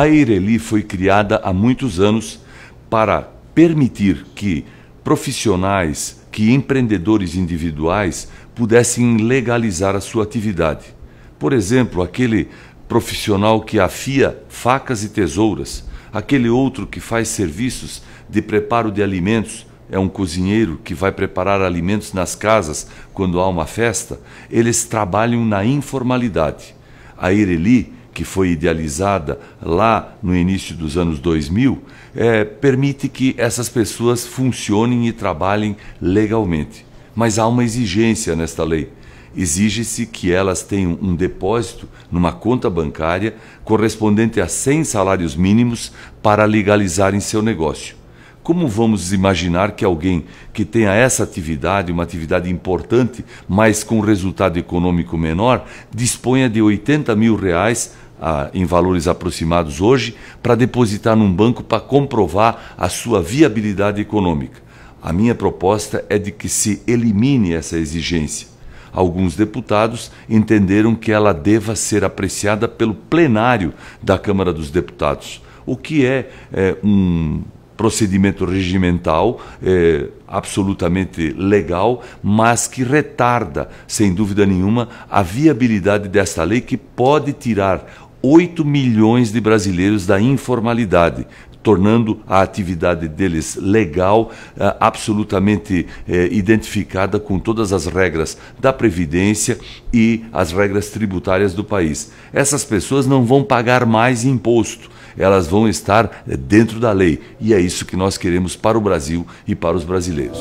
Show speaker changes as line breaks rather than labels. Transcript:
A Eireli foi criada há muitos anos para permitir que profissionais, que empreendedores individuais pudessem legalizar a sua atividade. Por exemplo, aquele profissional que afia facas e tesouras, aquele outro que faz serviços de preparo de alimentos, é um cozinheiro que vai preparar alimentos nas casas quando há uma festa, eles trabalham na informalidade. A Ireli que foi idealizada lá no início dos anos 2000, é, permite que essas pessoas funcionem e trabalhem legalmente. Mas há uma exigência nesta lei. Exige-se que elas tenham um depósito numa conta bancária correspondente a 100 salários mínimos para legalizarem seu negócio. Como vamos imaginar que alguém que tenha essa atividade, uma atividade importante, mas com resultado econômico menor, disponha de 80 mil reais em valores aproximados hoje para depositar num banco para comprovar a sua viabilidade econômica. A minha proposta é de que se elimine essa exigência. Alguns deputados entenderam que ela deva ser apreciada pelo plenário da Câmara dos Deputados, o que é, é um procedimento regimental é, absolutamente legal, mas que retarda, sem dúvida nenhuma, a viabilidade desta lei que pode tirar 8 milhões de brasileiros da informalidade, tornando a atividade deles legal, ah, absolutamente eh, identificada com todas as regras da Previdência e as regras tributárias do país. Essas pessoas não vão pagar mais imposto. Elas vão estar eh, dentro da lei. E é isso que nós queremos para o Brasil e para os brasileiros.